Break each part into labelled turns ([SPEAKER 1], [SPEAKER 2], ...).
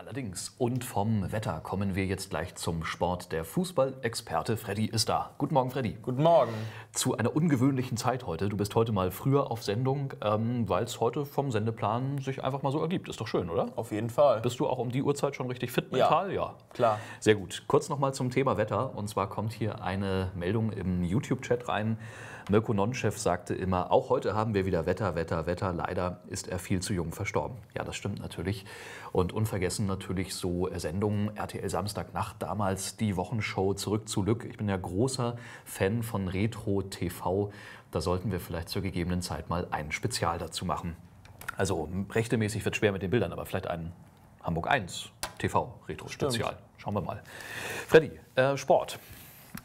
[SPEAKER 1] Allerdings und vom Wetter kommen wir jetzt gleich zum Sport. Der Fußballexperte Freddy ist da. Guten Morgen, Freddy. Guten Morgen. Zu einer ungewöhnlichen Zeit heute. Du bist heute mal früher auf Sendung, ähm, weil es heute vom Sendeplan sich einfach mal so ergibt. Ist doch schön, oder? Auf jeden Fall. Bist du auch um die Uhrzeit schon richtig fit mental? Ja. ja. Klar. Sehr gut. Kurz nochmal zum Thema Wetter. Und zwar kommt hier eine Meldung im YouTube-Chat rein. Mirko Nonchef sagte immer, auch heute haben wir wieder Wetter, Wetter, Wetter. Leider ist er viel zu jung verstorben. Ja, das stimmt natürlich. Und unvergessen natürlich so Sendungen RTL Samstagnacht, damals die Wochenshow Zurück zu Lück. Ich bin ja großer Fan von Retro TV. Da sollten wir vielleicht zur gegebenen Zeit mal ein Spezial dazu machen. Also rechtemäßig wird schwer mit den Bildern, aber vielleicht ein Hamburg 1 TV Retro Spezial. Stimmt. Schauen wir mal. Freddy, äh, Sport.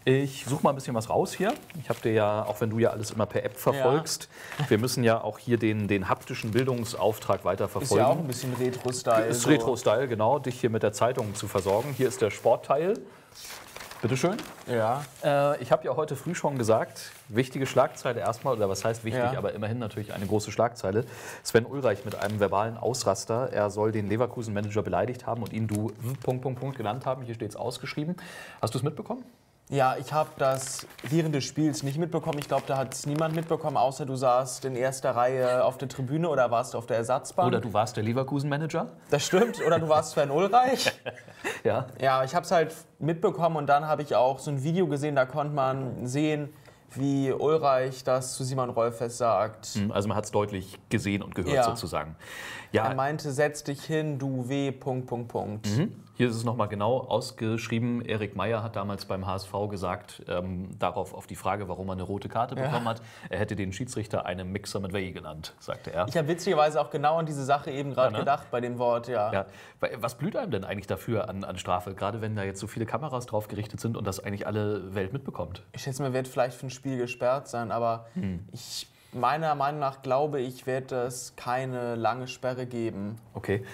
[SPEAKER 1] Ich suche mal ein bisschen was raus hier. Ich habe dir ja, auch wenn du ja alles immer per App verfolgst, ja. wir müssen ja auch hier den, den haptischen Bildungsauftrag weiter verfolgen. Ist ja auch ein
[SPEAKER 2] bisschen Retro-Style. Ist so. Retro-Style,
[SPEAKER 1] genau, dich hier mit der Zeitung zu versorgen. Hier ist der Sportteil. Bitteschön. Ja. Äh, ich habe ja heute früh schon gesagt, wichtige Schlagzeile erstmal, oder was heißt wichtig, ja. aber immerhin natürlich eine große Schlagzeile. Sven Ulreich mit einem verbalen Ausraster. Er soll den Leverkusen-Manager beleidigt haben und ihn du Punkt, Punkt, Punkt genannt haben. Hier steht es ausgeschrieben. Hast du es mitbekommen? Ja, ich
[SPEAKER 2] habe das während des Spiels nicht mitbekommen. Ich glaube, da hat es niemand mitbekommen, außer du saßt in erster Reihe auf der Tribüne oder warst auf der Ersatzbank. Oder du warst der Leverkusen-Manager. Das stimmt. Oder du warst Sven Ulreich. ja. Ja, ich habe es halt mitbekommen und dann habe ich auch so ein Video gesehen, da konnte man sehen, wie Ulreich das zu Simon Rolfes sagt.
[SPEAKER 1] Hm, also man hat es deutlich gesehen und gehört ja. sozusagen. Ja. Er
[SPEAKER 2] meinte, setz dich hin, du weh, Punkt,
[SPEAKER 1] Punkt, Punkt. Mhm. Hier ist es nochmal genau ausgeschrieben. Erik Meyer hat damals beim HSV gesagt, ähm, darauf auf die Frage, warum er eine rote Karte ja. bekommen hat, er hätte den Schiedsrichter einen Mixer mit Way genannt, sagte er. Ich
[SPEAKER 2] habe witzigerweise auch genau an diese Sache eben gerade ja, ne? gedacht bei dem Wort, ja.
[SPEAKER 1] ja. Was blüht einem denn eigentlich dafür an, an Strafe, gerade wenn da jetzt so viele Kameras drauf gerichtet sind und das eigentlich alle Welt mitbekommt? Ich schätze, man wird vielleicht für ein Spiel gesperrt sein, aber hm. ich meiner Meinung nach glaube ich, wird es keine lange Sperre geben. Okay.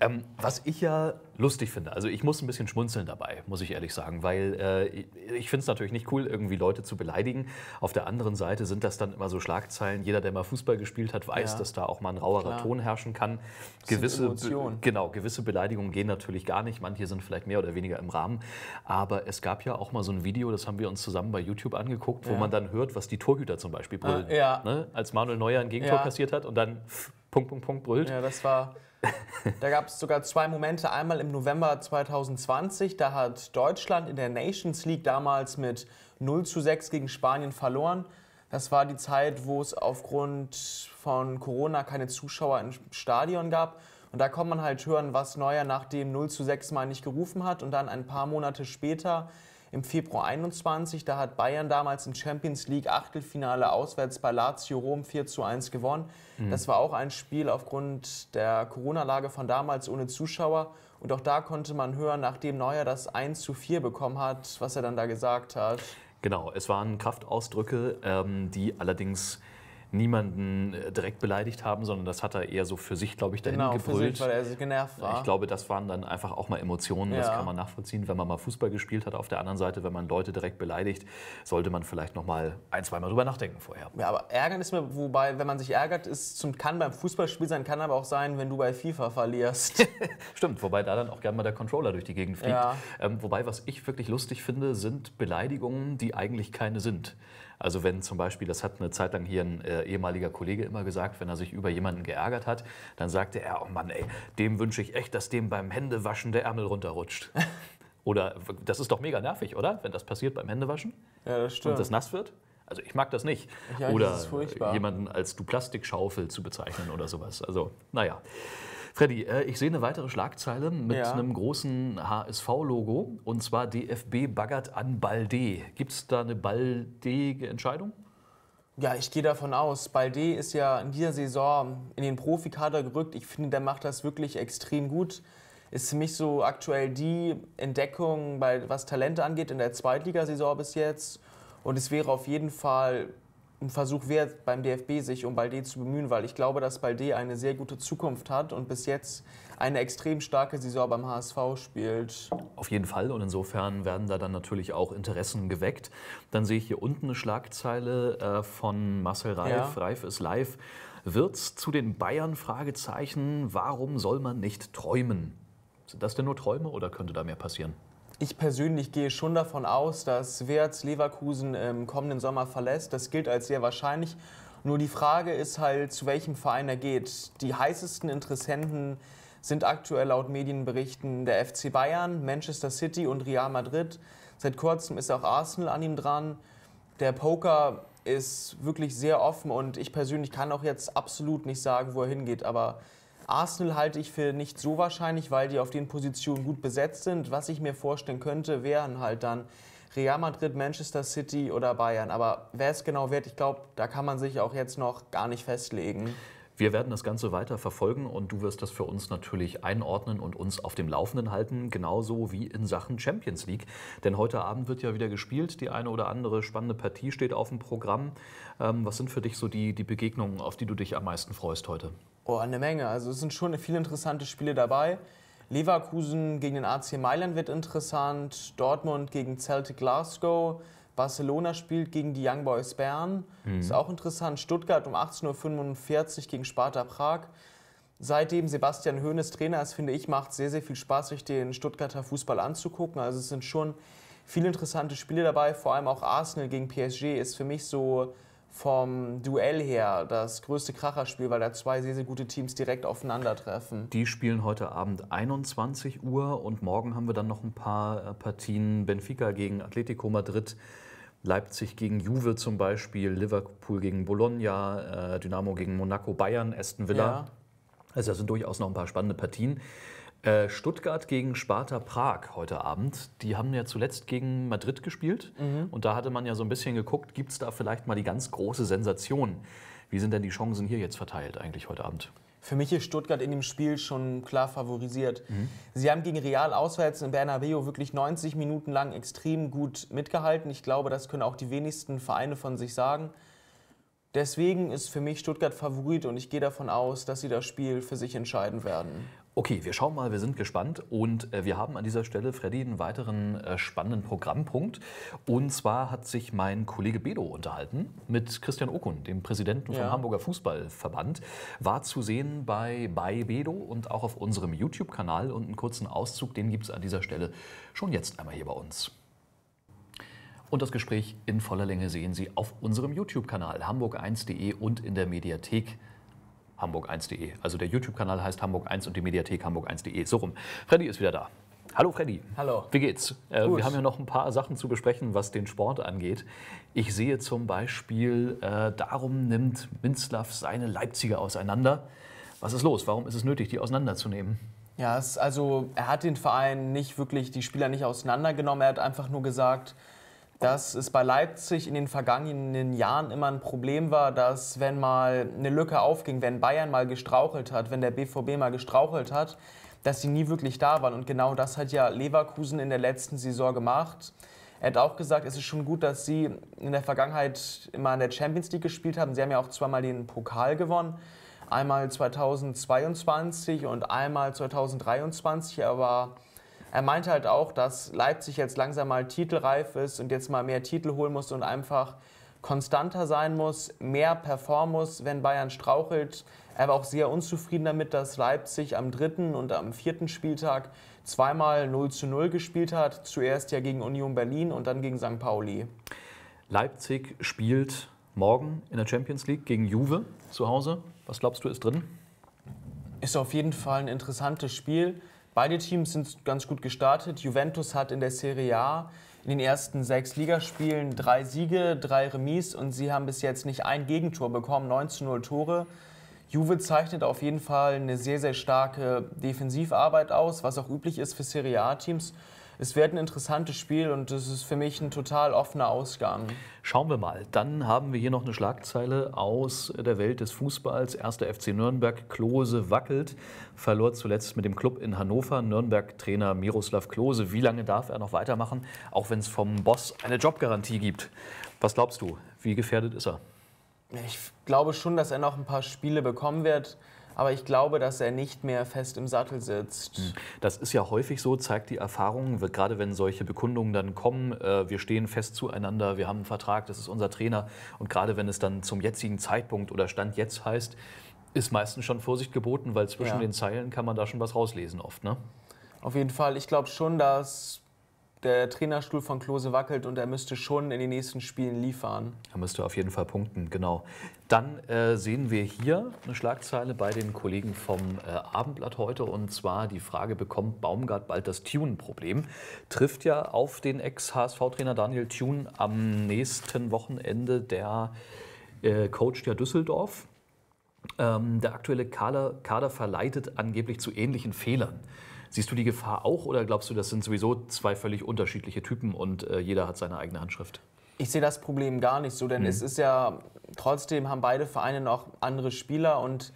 [SPEAKER 1] Ähm, was ich ja lustig finde, also ich muss ein bisschen schmunzeln dabei, muss ich ehrlich sagen, weil äh, ich finde es natürlich nicht cool, irgendwie Leute zu beleidigen. Auf der anderen Seite sind das dann immer so Schlagzeilen. Jeder, der mal Fußball gespielt hat, weiß, ja. dass da auch mal ein rauerer Klar. Ton herrschen kann. Das gewisse, genau, gewisse Beleidigungen gehen natürlich gar nicht. Manche sind vielleicht mehr oder weniger im Rahmen. Aber es gab ja auch mal so ein Video, das haben wir uns zusammen bei YouTube angeguckt, wo ja. man dann hört, was die Torhüter zum Beispiel ah, brüllen. ja. ne? Als Manuel Neuer ein Gegentor kassiert hat und dann pff, Punkt, Punkt, Punkt brüllt. Ja, das war. da gab es sogar zwei Momente.
[SPEAKER 2] Einmal im November 2020, da hat Deutschland in der Nations League damals mit 0 zu 6 gegen Spanien verloren. Das war die Zeit, wo es aufgrund von Corona keine Zuschauer im Stadion gab. Und da kann man halt hören, was Neuer nach dem 0 zu 6 mal nicht gerufen hat. Und dann ein paar Monate später im Februar 21. Da hat Bayern damals im Champions League Achtelfinale auswärts bei Lazio Rom 4 zu 1 gewonnen. Mhm. Das war auch ein Spiel aufgrund der Corona-Lage von damals ohne Zuschauer. Und auch da konnte man hören, nachdem Neuer das 1 zu 4 bekommen hat, was er dann da gesagt hat.
[SPEAKER 1] Genau, es waren Kraftausdrücke, ähm, die allerdings niemanden äh, direkt beleidigt haben, sondern das hat er eher so für sich, glaube ich, dahin genau, gebrüllt. Für sich, weil er sich genervt war. Ich glaube, das waren dann einfach auch mal Emotionen, ja. das kann man nachvollziehen, wenn man mal Fußball gespielt hat. Auf der anderen Seite, wenn man Leute direkt beleidigt, sollte man vielleicht noch mal ein, zweimal drüber nachdenken vorher.
[SPEAKER 2] Ja, aber ärgern ist mir, wobei, wenn man sich ärgert,
[SPEAKER 1] ist zum, kann beim Fußballspiel sein, kann aber auch sein, wenn du bei FIFA verlierst. Stimmt, wobei da dann auch gerne mal der Controller durch die Gegend fliegt. Ja. Ähm, wobei, was ich wirklich lustig finde, sind Beleidigungen, die eigentlich keine sind. Also wenn zum Beispiel, das hat eine Zeit lang hier ein äh, ehemaliger Kollege immer gesagt, wenn er sich über jemanden geärgert hat, dann sagte er, oh Mann, ey, dem wünsche ich echt, dass dem beim Händewaschen der Ärmel runterrutscht. Oder das ist doch mega nervig, oder? Wenn das passiert beim Händewaschen. Ja, das stimmt. Und das nass wird. Also ich mag das nicht. Ja, oder das jemanden als du Plastikschaufel zu bezeichnen oder sowas. Also, naja. Freddy, äh, ich sehe eine weitere Schlagzeile mit ja. einem großen HSV-Logo und zwar DFB baggert an Balde. Gibt es da eine baldige Entscheidung? Ja, ich gehe davon aus. Balde ist ja in
[SPEAKER 2] dieser Saison in den Profikader gerückt. Ich finde, der macht das wirklich extrem gut. Ist für mich so aktuell die Entdeckung, was Talente angeht, in der Zweitligasaison bis jetzt. Und es wäre auf jeden Fall ein Versuch wert, beim DFB sich um Balde zu bemühen, weil ich glaube, dass Balde eine sehr gute Zukunft hat und bis jetzt eine extrem starke Saison beim
[SPEAKER 1] HSV spielt. Auf jeden Fall und insofern werden da dann natürlich auch Interessen geweckt. Dann sehe ich hier unten eine Schlagzeile äh, von Marcel Reif. Ja. Reif ist live. Wird's zu den Bayern? Fragezeichen. Warum soll man nicht träumen? Sind das denn nur Träume oder könnte da mehr passieren? Ich
[SPEAKER 2] persönlich gehe schon davon aus, dass Wertz Leverkusen im kommenden Sommer verlässt. Das gilt als sehr wahrscheinlich. Nur die Frage ist halt, zu welchem Verein er geht. Die heißesten Interessenten sind aktuell laut Medienberichten der FC Bayern, Manchester City und Real Madrid. Seit kurzem ist auch Arsenal an ihm dran. Der Poker ist wirklich sehr offen und ich persönlich kann auch jetzt absolut nicht sagen, wo er hingeht, aber Arsenal halte ich für nicht so wahrscheinlich, weil die auf den Positionen gut besetzt sind. Was ich mir vorstellen könnte, wären halt dann Real Madrid, Manchester City oder Bayern. Aber wer es genau wird, ich glaube, da kann man sich auch jetzt noch gar nicht festlegen.
[SPEAKER 1] Wir werden das Ganze weiter verfolgen und du wirst das für uns natürlich einordnen und uns auf dem Laufenden halten, genauso wie in Sachen Champions League. Denn heute Abend wird ja wieder gespielt, die eine oder andere spannende Partie steht auf dem Programm. Ähm, was sind für dich so die, die Begegnungen, auf die du dich am meisten freust heute?
[SPEAKER 2] Oh, eine Menge. Also es sind schon viele interessante Spiele dabei. Leverkusen gegen den AC Mailand wird interessant, Dortmund gegen Celtic Glasgow, Barcelona spielt gegen die Young Boys Bern, mhm. ist auch interessant, Stuttgart um 18.45 Uhr gegen Sparta Prag. Seitdem Sebastian Hoeneß Trainer ist, finde ich, macht sehr, sehr viel Spaß, sich den Stuttgarter Fußball anzugucken. Also es sind schon viele interessante Spiele dabei, vor allem auch Arsenal gegen PSG ist für mich so vom Duell her das größte Kracherspiel, weil da zwei sehr, sehr gute Teams direkt aufeinandertreffen.
[SPEAKER 1] Die spielen heute Abend 21 Uhr und morgen haben wir dann noch ein paar äh, Partien Benfica gegen Atletico Madrid. Leipzig gegen Juve zum Beispiel, Liverpool gegen Bologna, äh, Dynamo gegen Monaco, Bayern, Aston Villa. Ja. Also das sind durchaus noch ein paar spannende Partien. Äh, Stuttgart gegen Sparta Prag heute Abend. Die haben ja zuletzt gegen Madrid gespielt. Mhm. Und da hatte man ja so ein bisschen geguckt, gibt es da vielleicht mal die ganz große Sensation? Wie sind denn die Chancen hier jetzt verteilt eigentlich heute Abend? Für mich ist Stuttgart in dem Spiel schon
[SPEAKER 2] klar favorisiert. Mhm. Sie haben gegen Real auswärts in Bernabeu wirklich 90 Minuten lang extrem gut mitgehalten. Ich glaube, das können auch die wenigsten Vereine von sich sagen. Deswegen ist für mich Stuttgart Favorit
[SPEAKER 1] und ich gehe davon aus, dass sie das Spiel für sich entscheiden werden. Okay, wir schauen mal, wir sind gespannt und äh, wir haben an dieser Stelle, Freddy, einen weiteren äh, spannenden Programmpunkt. Und zwar hat sich mein Kollege Bedo unterhalten mit Christian Okun, dem Präsidenten vom Hamburger Fußballverband. War zu sehen bei, bei Bedo und auch auf unserem YouTube-Kanal und einen kurzen Auszug, den gibt es an dieser Stelle schon jetzt einmal hier bei uns. Und das Gespräch in voller Länge sehen Sie auf unserem YouTube-Kanal hamburg1.de und in der Mediathek hamburg1.de. Also der YouTube-Kanal heißt Hamburg1 und die Mediathek hamburg1.de. So rum. Freddy ist wieder da. Hallo Freddy. Hallo. Wie geht's? Äh, wir haben ja noch ein paar Sachen zu besprechen, was den Sport angeht. Ich sehe zum Beispiel, äh, darum nimmt Minzlaff seine Leipziger auseinander. Was ist los? Warum ist es nötig, die auseinanderzunehmen?
[SPEAKER 2] Ja, also er hat den Verein nicht wirklich, die Spieler nicht auseinandergenommen. Er hat einfach nur gesagt, dass es bei Leipzig in den vergangenen Jahren immer ein Problem war, dass wenn mal eine Lücke aufging, wenn Bayern mal gestrauchelt hat, wenn der BVB mal gestrauchelt hat, dass sie nie wirklich da waren. Und genau das hat ja Leverkusen in der letzten Saison gemacht. Er hat auch gesagt, es ist schon gut, dass sie in der Vergangenheit immer in der Champions League gespielt haben. Sie haben ja auch zweimal den Pokal gewonnen. Einmal 2022 und einmal 2023, aber er meinte halt auch, dass Leipzig jetzt langsam mal titelreif ist und jetzt mal mehr Titel holen muss und einfach konstanter sein muss, mehr performen muss, wenn Bayern strauchelt. Er war auch sehr unzufrieden damit, dass Leipzig am dritten und am vierten Spieltag zweimal 0 zu 0 gespielt hat. Zuerst ja gegen Union Berlin und dann gegen St. Pauli.
[SPEAKER 1] Leipzig spielt morgen in der Champions League gegen Juve zu Hause. Was glaubst du, ist drin? Ist auf jeden Fall ein interessantes Spiel. Beide Teams
[SPEAKER 2] sind ganz gut gestartet. Juventus hat in der Serie A in den ersten sechs Ligaspielen drei Siege, drei Remis und sie haben bis jetzt nicht ein Gegentor bekommen, 9 zu 0 Tore. Juve zeichnet auf jeden Fall eine sehr, sehr starke Defensivarbeit aus, was auch üblich ist für Serie A-Teams es wird ein interessantes Spiel und es ist für mich ein total offener Ausgang.
[SPEAKER 1] Schauen wir mal. Dann haben wir hier noch eine Schlagzeile aus der Welt des Fußballs. Erster FC Nürnberg, Klose wackelt, verlor zuletzt mit dem Club in Hannover. Nürnberg-Trainer Miroslav Klose, wie lange darf er noch weitermachen, auch wenn es vom Boss eine Jobgarantie gibt? Was glaubst du, wie gefährdet ist er?
[SPEAKER 2] Ich glaube schon, dass er noch ein paar Spiele bekommen wird aber ich glaube, dass er nicht mehr fest im Sattel sitzt.
[SPEAKER 1] Hm. Das ist ja häufig so, zeigt die Erfahrung, gerade wenn solche Bekundungen dann kommen, äh, wir stehen fest zueinander, wir haben einen Vertrag, das ist unser Trainer und gerade wenn es dann zum jetzigen Zeitpunkt oder Stand jetzt heißt, ist meistens schon Vorsicht geboten, weil zwischen ja. den Zeilen kann man da schon was rauslesen oft, ne? Auf
[SPEAKER 2] jeden Fall. Ich glaube schon, dass der Trainerstuhl von Klose wackelt und er müsste schon in den
[SPEAKER 1] nächsten Spielen liefern. Er müsste auf jeden Fall punkten, genau. Dann äh, sehen wir hier eine Schlagzeile bei den Kollegen vom äh, Abendblatt heute und zwar die Frage, bekommt Baumgart bald das Tune-Problem? Trifft ja auf den Ex-HSV-Trainer Daniel Tune am nächsten Wochenende, der äh, coacht ja Düsseldorf. Ähm, der aktuelle Kader, Kader verleitet angeblich zu ähnlichen Fehlern. Siehst du die Gefahr auch oder glaubst du, das sind sowieso zwei völlig unterschiedliche Typen und äh, jeder hat seine eigene Handschrift?
[SPEAKER 2] Ich sehe das Problem gar nicht
[SPEAKER 1] so, denn mhm. es ist ja trotzdem haben beide Vereine noch andere Spieler
[SPEAKER 2] und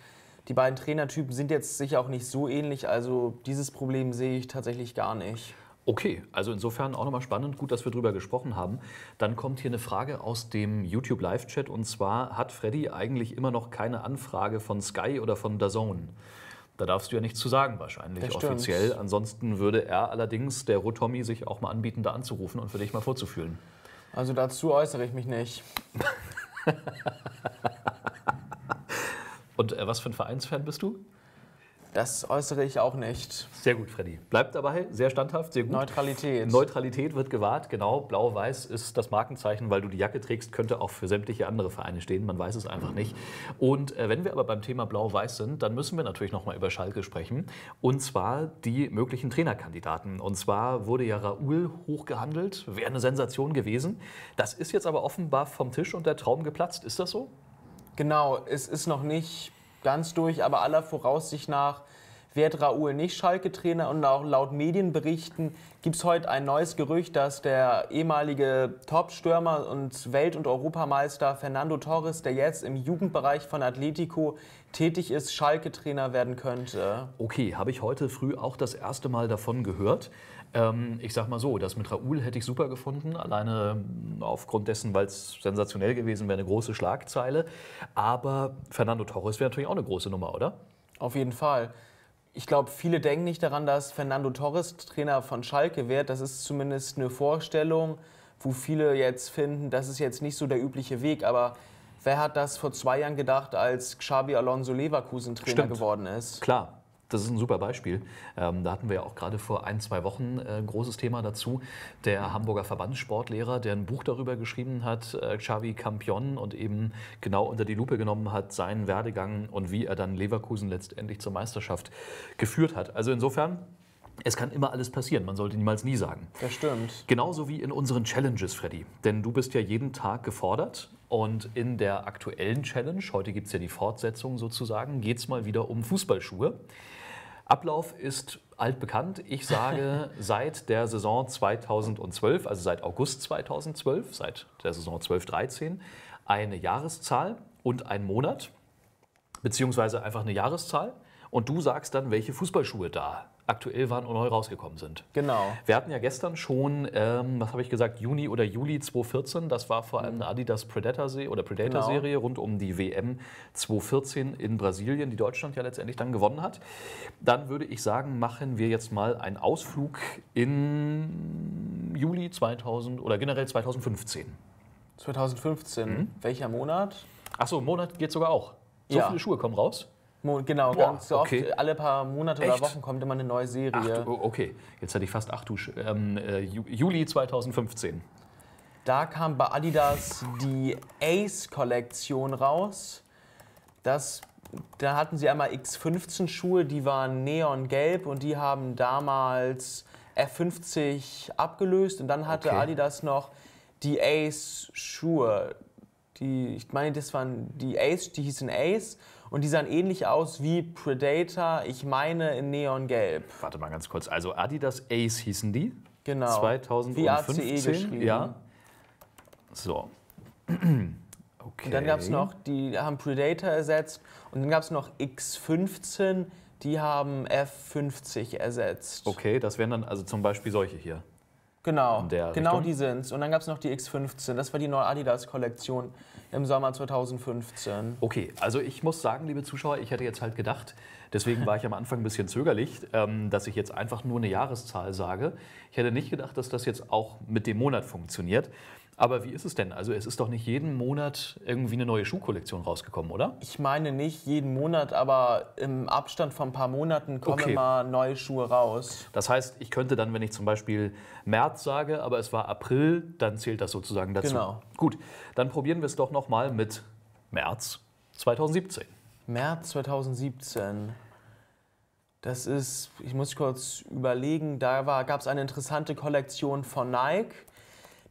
[SPEAKER 2] die beiden Trainertypen sind jetzt sicher auch nicht so ähnlich. Also dieses Problem sehe ich
[SPEAKER 1] tatsächlich gar nicht. Okay, also insofern auch nochmal spannend, gut, dass wir drüber gesprochen haben. Dann kommt hier eine Frage aus dem YouTube Live Chat und zwar hat Freddy eigentlich immer noch keine Anfrage von Sky oder von DAZN? Da darfst du ja nichts zu sagen wahrscheinlich offiziell. Ansonsten würde er allerdings, der Rotommi, sich auch mal anbieten, da anzurufen und für dich mal vorzufühlen. Also dazu äußere ich mich nicht. und äh, was für ein Vereinsfan bist du? Das äußere ich auch nicht. Sehr gut, Freddy. Bleibt dabei, sehr standhaft, sehr gut. Neutralität. Neutralität wird gewahrt, genau. Blau-Weiß ist das Markenzeichen, weil du die Jacke trägst, könnte auch für sämtliche andere Vereine stehen. Man weiß es einfach nicht. Und äh, wenn wir aber beim Thema Blau-Weiß sind, dann müssen wir natürlich nochmal über Schalke sprechen. Und zwar die möglichen Trainerkandidaten. Und zwar wurde ja Raoul hochgehandelt, wäre eine Sensation gewesen. Das ist jetzt aber offenbar vom Tisch und der Traum geplatzt. Ist das so? Genau, es ist noch nicht
[SPEAKER 2] ganz durch, aber aller Voraussicht nach wird Raoul nicht Schalke-Trainer und auch laut Medienberichten gibt es heute ein neues Gerücht, dass der ehemalige Top-Stürmer und Welt- und Europameister Fernando Torres, der jetzt im Jugendbereich von Atletico
[SPEAKER 1] tätig ist, Schalke-Trainer werden könnte. Okay, habe ich heute früh auch das erste Mal davon gehört. Ähm, ich sag mal so, das mit Raoul hätte ich super gefunden, alleine ähm, aufgrund dessen, weil es sensationell gewesen wäre, eine große Schlagzeile. Aber Fernando Torres wäre natürlich auch eine große Nummer, oder? Auf jeden Fall. Ich glaube, viele denken nicht daran, dass Fernando Torres
[SPEAKER 2] Trainer von Schalke wird. Das ist zumindest eine Vorstellung, wo viele jetzt finden, das ist jetzt nicht so der übliche Weg. Aber wer hat das vor zwei Jahren gedacht, als Xabi Alonso Leverkusen Trainer Stimmt.
[SPEAKER 1] geworden ist? Klar, das ist ein super Beispiel. Ähm, da hatten wir ja auch gerade vor ein, zwei Wochen äh, ein großes Thema dazu. Der Hamburger Verbandssportlehrer, der ein Buch darüber geschrieben hat, äh, Xavi Campion, und eben genau unter die Lupe genommen hat, seinen Werdegang und wie er dann Leverkusen letztendlich zur Meisterschaft geführt hat. Also insofern, es kann immer alles passieren, man sollte niemals nie sagen. Das stimmt. Genauso wie in unseren Challenges, Freddy. Denn du bist ja jeden Tag gefordert und in der aktuellen Challenge, heute gibt es ja die Fortsetzung sozusagen, geht es mal wieder um Fußballschuhe. Ablauf ist altbekannt. Ich sage seit der Saison 2012, also seit August 2012, seit der Saison 12-13, eine Jahreszahl und einen Monat, beziehungsweise einfach eine Jahreszahl. Und du sagst dann, welche Fußballschuhe da aktuell waren und neu rausgekommen sind. Genau. Wir hatten ja gestern schon, ähm, was habe ich gesagt, Juni oder Juli 2014, das war vor allem eine Adidas Predator-Serie oder Predator-Serie genau. rund um die WM 2014 in Brasilien, die Deutschland ja letztendlich dann gewonnen hat. Dann würde ich sagen, machen wir jetzt mal einen Ausflug in Juli 2000 oder generell 2015. 2015, mhm. welcher Monat? Achso, Monat geht sogar auch. So ja. viele Schuhe kommen raus. Mo
[SPEAKER 2] genau, Boah, ganz so oft.
[SPEAKER 1] Alle paar Monate Echt? oder Wochen kommt immer eine neue Serie. Ach, oh, okay, jetzt hatte ich fast acht Dusch. Ähm, äh, Juli 2015. Da kam bei Adidas die Ace-Kollektion raus. Das,
[SPEAKER 2] da hatten sie einmal X15-Schuhe, die waren neongelb und die haben damals F50 abgelöst. Und dann hatte okay. Adidas noch die Ace-Schuhe. ich meine, das waren die Ace, die hießen Ace. Und die sahen ähnlich aus wie Predator, ich meine in Neongelb. Warte mal ganz kurz. Also Adidas
[SPEAKER 1] Ace hießen die. Genau. 2015. Wie eh ja. So.
[SPEAKER 2] Okay. Und dann gab es noch, die haben Predator ersetzt. Und dann gab es noch X15, die haben F50 ersetzt. Okay, das wären
[SPEAKER 1] dann also zum Beispiel solche hier.
[SPEAKER 2] Genau, genau die sind's. Und dann gab es noch die X15, das war die
[SPEAKER 1] neue Adidas-Kollektion im Sommer 2015. Okay, also ich muss sagen, liebe Zuschauer, ich hätte jetzt halt gedacht, deswegen war ich am Anfang ein bisschen zögerlich, ähm, dass ich jetzt einfach nur eine Jahreszahl sage. Ich hätte nicht gedacht, dass das jetzt auch mit dem Monat funktioniert. Aber wie ist es denn? Also es ist doch nicht jeden Monat irgendwie eine neue Schuhkollektion rausgekommen, oder? Ich meine nicht jeden Monat, aber im Abstand von ein paar Monaten kommen okay. immer neue Schuhe raus. Das heißt, ich könnte dann, wenn ich zum Beispiel März sage, aber es war April, dann zählt das sozusagen dazu. Genau. Gut, dann probieren wir es doch nochmal mit März 2017. März 2017. Das ist, ich muss kurz überlegen,
[SPEAKER 2] da gab es eine interessante Kollektion von Nike.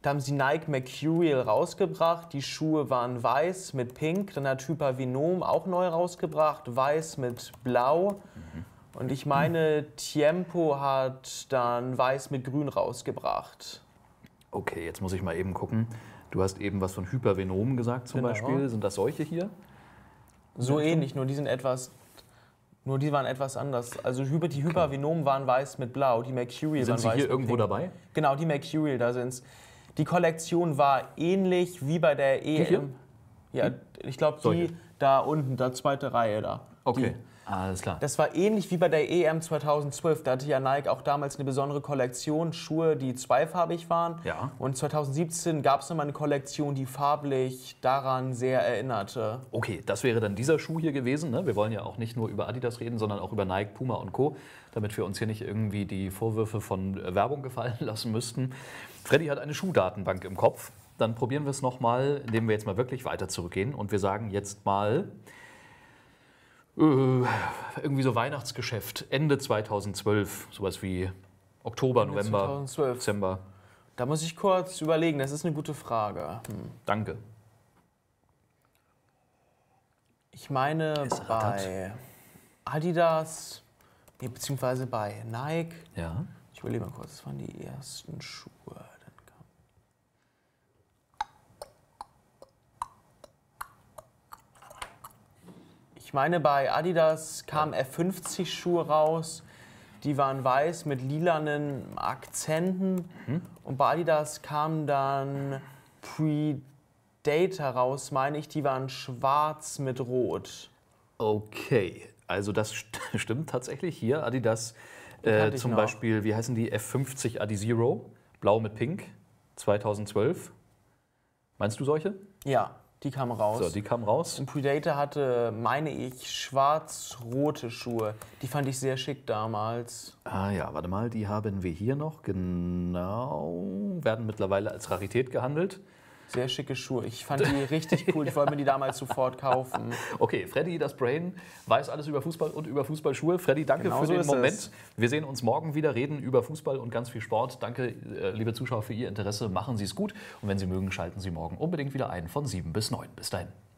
[SPEAKER 2] Da haben sie Nike Mercurial rausgebracht. Die Schuhe waren weiß mit Pink. Dann hat Hypervinom auch neu rausgebracht, weiß mit Blau. Mhm. Und ich meine, Tiempo hat
[SPEAKER 1] dann weiß mit Grün rausgebracht. Okay, jetzt muss ich mal eben gucken. Du hast eben was von Hypervenomen gesagt zum genau. Beispiel. Sind das solche hier?
[SPEAKER 2] So ähnlich, nur die sind etwas. Nur die waren etwas anders. Also die Hypervenomen waren weiß mit blau, die Mercurial sind waren sie weiß. Sind hier irgendwo Pink. dabei? Genau, die Mercurial, da sind's. Die Kollektion war ähnlich wie bei der EM. E ja, hm? ich glaube, die da unten, da zweite Reihe da. Okay.
[SPEAKER 1] Die. Alles klar.
[SPEAKER 2] Das war ähnlich wie bei der EM 2012. Da hatte ja Nike auch damals eine besondere Kollektion Schuhe, die zweifarbig waren. Ja. Und 2017 gab es nochmal eine Kollektion, die farblich daran sehr erinnerte.
[SPEAKER 1] Okay, das wäre dann dieser Schuh hier gewesen. Ne? Wir wollen ja auch nicht nur über Adidas reden, sondern auch über Nike, Puma und Co., damit wir uns hier nicht irgendwie die Vorwürfe von äh, Werbung gefallen lassen müssten. Freddy hat eine Schuhdatenbank im Kopf. Dann probieren wir es nochmal, indem wir jetzt mal wirklich weiter zurückgehen und wir sagen jetzt mal äh, irgendwie so Weihnachtsgeschäft, Ende 2012, sowas wie Oktober, November, 2012. Dezember. Da muss ich kurz überlegen, das ist eine gute Frage. Hm. Danke.
[SPEAKER 2] Ich meine ist bei Adidas, nee, beziehungsweise bei Nike. Ja. Ich überlege mal kurz, das waren die ersten Schuhe. Ich meine, bei Adidas kamen F50-Schuhe raus. Die waren weiß mit lilanen Akzenten. Mhm. Und bei Adidas kamen dann Predator raus, meine ich. Die waren schwarz mit rot.
[SPEAKER 1] Okay, also das st stimmt tatsächlich hier. Adidas äh, zum Beispiel, wie heißen die? F50 Adizero, blau mit pink, 2012. Meinst du solche?
[SPEAKER 2] Ja. Die kam raus. So, die kam raus. Und Predator hatte, meine ich, schwarz-rote Schuhe. Die fand ich sehr schick damals.
[SPEAKER 1] Ah ja, warte mal, die haben wir hier noch. Genau. Werden mittlerweile als Rarität gehandelt. Sehr schicke Schuhe. Ich fand die richtig cool. Ich wollte mir die damals sofort kaufen. Okay, Freddy, das Brain, weiß alles über Fußball und über Fußballschuhe. Freddy, danke genau für so den Moment. Es. Wir sehen uns morgen wieder, reden über Fußball und ganz viel Sport. Danke, äh, liebe Zuschauer, für Ihr Interesse. Machen Sie es gut. Und wenn Sie mögen, schalten Sie morgen unbedingt wieder ein von 7 bis 9. Bis dahin.